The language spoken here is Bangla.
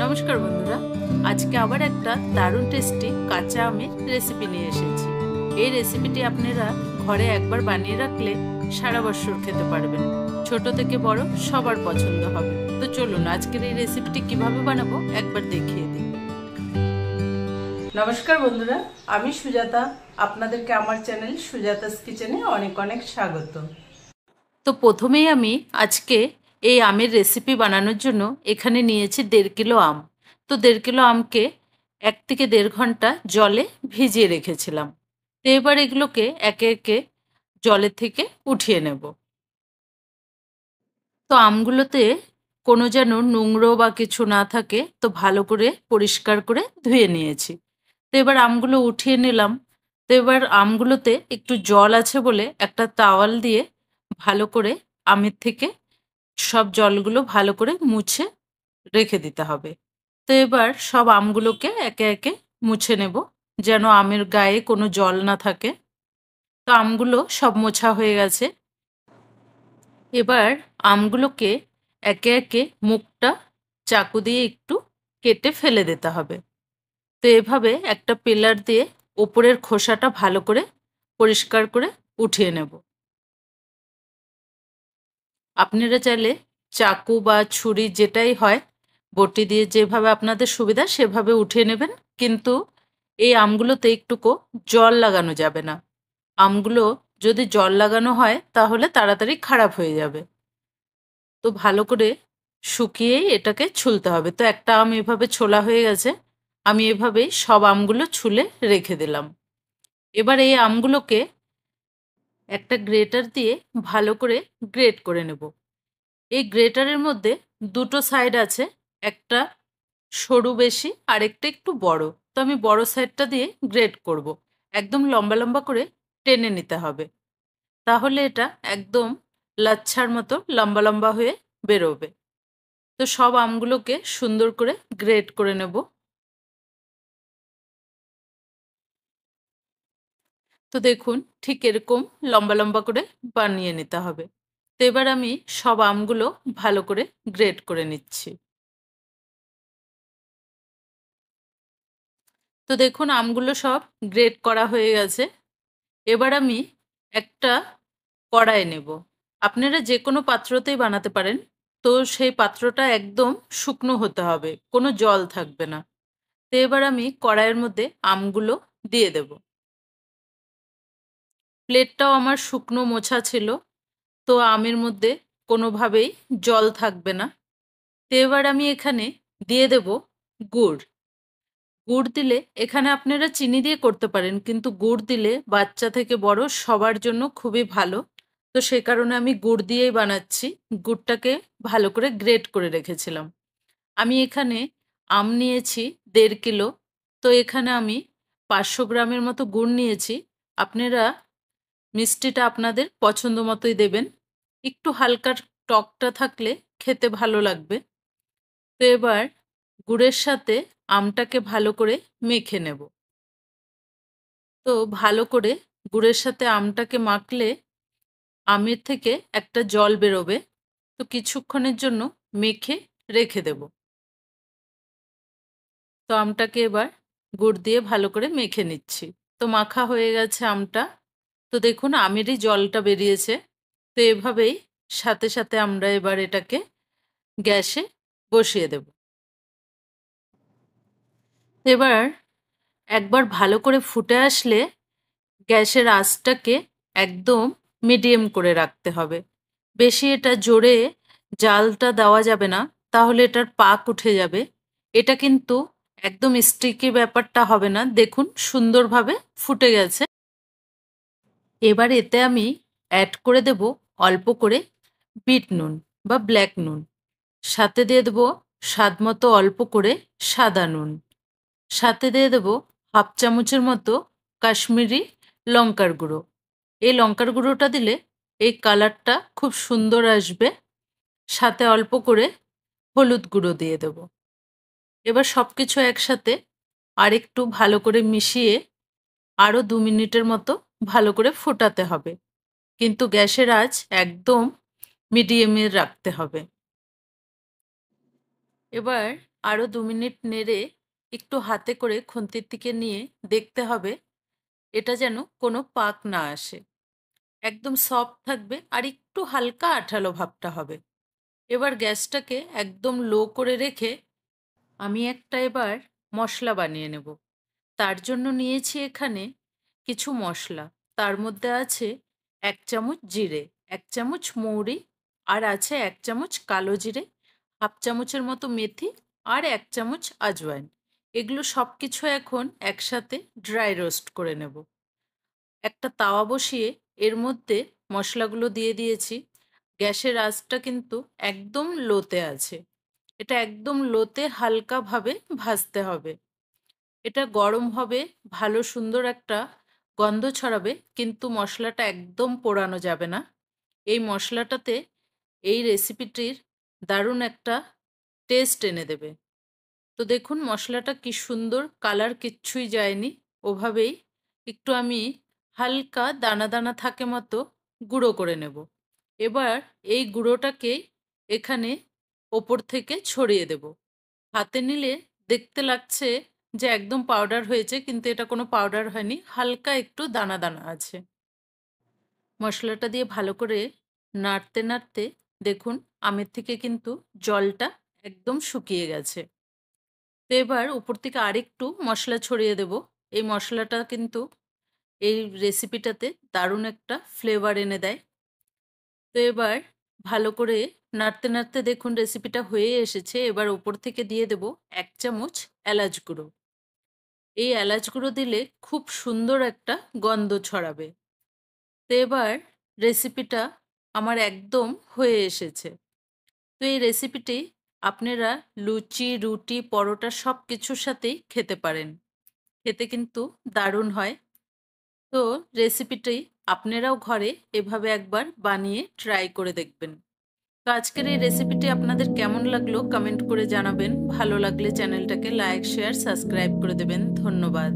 নমস্কার বন্ধুরা আজকে আবার একটা দারুণ টেস্টি কাঁচা আমের রেসিপি নিয়ে এসেছি এই রেসিপিটি আপনারা ঘরে একবার বানিয়ে রাখলে সারা বছর খেতে পারবেন ছোট থেকে বড় সবার পছন্দ হবে তো চলুন আজকের এই রেসিপিটি কিভাবে বানাবো একবার দেখিয়ে দিই নমস্কার বন্ধুরা আমি সুজাতা আপনাদেরকে আমার চ্যানেল সুজাতাস কিচেনে অনেক অনেক স্বাগত তো প্রথমেই আমি আজকে এই আমের রেসিপি বানানোর জন্য এখানে নিয়েছি দেড় কিলো আম তো দেড় কিলো আমকে এক থেকে দেড় ঘন্টা জলে ভিজিয়ে রেখেছিলাম তো এবার এগুলোকে একে একে জলে থেকে উঠিয়ে নেব তো আমগুলোতে কোনো যেন নোংরো বা কিছু না থাকে তো ভালো করে পরিষ্কার করে ধুয়ে নিয়েছি তো এবার আমগুলো উঠিয়ে নিলাম তো এবার আমগুলোতে একটু জল আছে বলে একটা তাওয়াল দিয়ে ভালো করে আমের থেকে সব জলগুলো ভালো করে মুছে রেখে দিতে হবে তো এবার সব আমগুলোকে একে একে মুছে নেব যেন আমের গায়ে কোনো জল না থাকে তো আমগুলো সব মোছা হয়ে গেছে এবার আমগুলোকে একে একে মুখটা চাকু দিয়ে একটু কেটে ফেলে দিতে হবে তো এভাবে একটা পিলার দিয়ে ওপরের খোসাটা ভালো করে পরিষ্কার করে উঠিয়ে নেব আপনারা চাইলে চাকু বা ছুরি যেটাই হয় বটি দিয়ে যেভাবে আপনাদের সুবিধা সেভাবে উঠিয়ে নেবেন কিন্তু এই আমগুলোতে একটুকু জল লাগানো যাবে না আমগুলো যদি জল লাগানো হয় তাহলে তাড়াতাড়ি খারাপ হয়ে যাবে তো ভালো করে শুকিয়েই এটাকে ছুলতে হবে তো একটা আম এভাবে ছোলা হয়ে গেছে আমি এভাবেই সব আমগুলো ছুলে রেখে দিলাম এবার এই আমগুলোকে একটা গ্রেটার দিয়ে ভালো করে গ্রেট করে নেব এই গ্রেটারের মধ্যে দুটো সাইড আছে একটা সরু বেশি আরেকটা একটু বড় তো আমি বড় সাইডটা দিয়ে গ্রেট করব। একদম লম্বা লম্বা করে টেনে নিতে হবে তাহলে এটা একদম লাচ্ছার মতো লম্বা লম্বা হয়ে বেরোবে তো সব আমগুলোকে সুন্দর করে গ্রেট করে নেব তো দেখুন ঠিক এরকম লম্বা লম্বা করে বানিয়ে নিতে হবে তো এবার আমি সব আমগুলো ভালো করে গ্রেড করে নিচ্ছি তো দেখুন আমগুলো সব গ্রেড করা হয়ে গেছে এবার আমি একটা কড়াই নেব আপনারা যে কোনো পাত্রতেই বানাতে পারেন তো সেই পাত্রটা একদম শুকনো হতে হবে কোনো জল থাকবে না তো এবার আমি কড়াইয়ের মধ্যে আমগুলো দিয়ে দেবো প্লেটটাও আমার শুকনো মোছা ছিল তো আমের মধ্যে কোনোভাবেই জল থাকবে না তো এবার আমি এখানে দিয়ে দেব গুড় গুড় দিলে এখানে আপনারা চিনি দিয়ে করতে পারেন কিন্তু গুড় দিলে বাচ্চা থেকে বড় সবার জন্য খুবই ভালো তো সে কারণে আমি গুড় দিয়েই বানাচ্ছি গুড়টাকে ভালো করে গ্রেট করে রেখেছিলাম আমি এখানে আম নিয়েছি দেড় কিলো তো এখানে আমি পাঁচশো গ্রামের মতো গুড় নিয়েছি আপনারা মিষ্টিটা আপনাদের পছন্দ মতোই দেবেন একটু হালকা টকটা থাকলে খেতে ভালো লাগবে তো এবার গুড়ের সাথে আমটাকে ভালো করে মেখে নেব তো ভালো করে গুড়ের সাথে আমটাকে মাখলে আমের থেকে একটা জল বেরোবে তো কিছুক্ষণের জন্য মেখে রেখে দেব তো আমটাকে এবার গুড় দিয়ে ভালো করে মেখে নিচ্ছি তো মাখা হয়ে গেছে আমটা তো দেখুন আমেরই জলটা বেরিয়েছে তো এভাবেই সাথে সাথে আমরা এবার এটাকে গ্যাসে বসিয়ে দেব এবার একবার ভালো করে ফুটে আসলে গ্যাসের আঁচটাকে একদম মিডিয়াম করে রাখতে হবে বেশি এটা জোরে জালটা দেওয়া যাবে না তাহলে এটার পাক উঠে যাবে এটা কিন্তু একদম স্টিকি ব্যাপারটা হবে না দেখুন সুন্দরভাবে ফুটে গেছে এবার এতে আমি অ্যাড করে দেব অল্প করে বিট নুন বা ব্ল্যাক নুন সাথে দিয়ে দেব স্বাদ মতো অল্প করে সাদা নুন সাথে দিয়ে দেব হাফ চামচের মতো কাশ্মীরি লঙ্কার গুঁড়ো এই লঙ্কার গুঁড়োটা দিলে এই কালারটা খুব সুন্দর আসবে সাথে অল্প করে হলুদ গুঁড়ো দিয়ে দেব এবার সব কিছু একসাথে আরেকটু ভালো করে মিশিয়ে আরও দু মিনিটের মতো ভালো করে ফোটাতে হবে কিন্তু গ্যাসের আঁচ একদম মিডিয়ামে রাখতে হবে এবার আরও দু মিনিট নেড়ে একটু হাতে করে খুন্তির দিকে নিয়ে দেখতে হবে এটা যেন কোনো পাক না আসে একদম সফট থাকবে আর একটু হালকা আঠালো ভাবটা হবে এবার গ্যাসটাকে একদম লো করে রেখে আমি একটা এবার মশলা বানিয়ে নেব তার জন্য নিয়েছি এখানে কিছু মশলা তার মধ্যে আছে এক চামচ জিরে এক চামচ মৌরি আর আছে এক চামচ কালো জিরে হাফ চামচের মতো মেথি আর এক চামচ আজওয়াইন এগুলো সব কিছু এখন একসাথে ড্রাই রোস্ট করে নেব একটা তাওয়া বসিয়ে এর মধ্যে মশলাগুলো দিয়ে দিয়েছি গ্যাসের আঁচটা কিন্তু একদম লোতে আছে এটা একদম লোতে হালকাভাবে ভাজতে হবে এটা গরম হবে ভালো সুন্দর একটা গন্ধ ছড়াবে কিন্তু মশলাটা একদম পোড়ানো যাবে না এই মশলাটাতে এই রেসিপিটির দারুণ একটা টেস্ট এনে দেবে তো দেখুন মশলাটা কি সুন্দর কালার কিচ্ছুই যায়নি ওভাবেই একটু আমি হালকা দানা দানা থাকে মতো গুঁড়ো করে নেব এবার এই গুঁড়োটাকে এখানে ওপর থেকে ছড়িয়ে দেব হাতে নিলে দেখতে লাগছে যে একদম পাউডার হয়েছে কিন্তু এটা কোনো পাউডার হয়নি হালকা একটু দানা দানা আছে মশলাটা দিয়ে ভালো করে নাড়তে নাড়তে দেখুন আমের থেকে কিন্তু জলটা একদম শুকিয়ে গেছে তো এবার উপর থেকে আরেকটু মশলা ছড়িয়ে দেব এই মশলাটা কিন্তু এই রেসিপিটাতে দারুণ একটা ফ্লেভার এনে দেয় তো এবার ভালো করে নাড়তে নাড়তে দেখুন রেসিপিটা হয়ে এসেছে এবার ওপর থেকে দিয়ে দেব এক চামচ এলাচ গুঁড়ো এই এলাচগুলো দিলে খুব সুন্দর একটা গন্ধ ছড়াবে তো এবার রেসিপিটা আমার একদম হয়ে এসেছে তো এই রেসিপিটি আপনারা লুচি রুটি পরোটা সব কিছুর সাথেই খেতে পারেন খেতে কিন্তু দারুণ হয় তো রেসিপিটি আপনারাও ঘরে এভাবে একবার বানিয়ে ট্রাই করে দেখবেন তো আজকের এই রেসিপিটি আপনাদের কেমন লাগলো কমেন্ট করে জানাবেন ভালো লাগলে চ্যানেলটাকে লাইক শেয়ার সাবস্ক্রাইব করে দেবেন ধন্যবাদ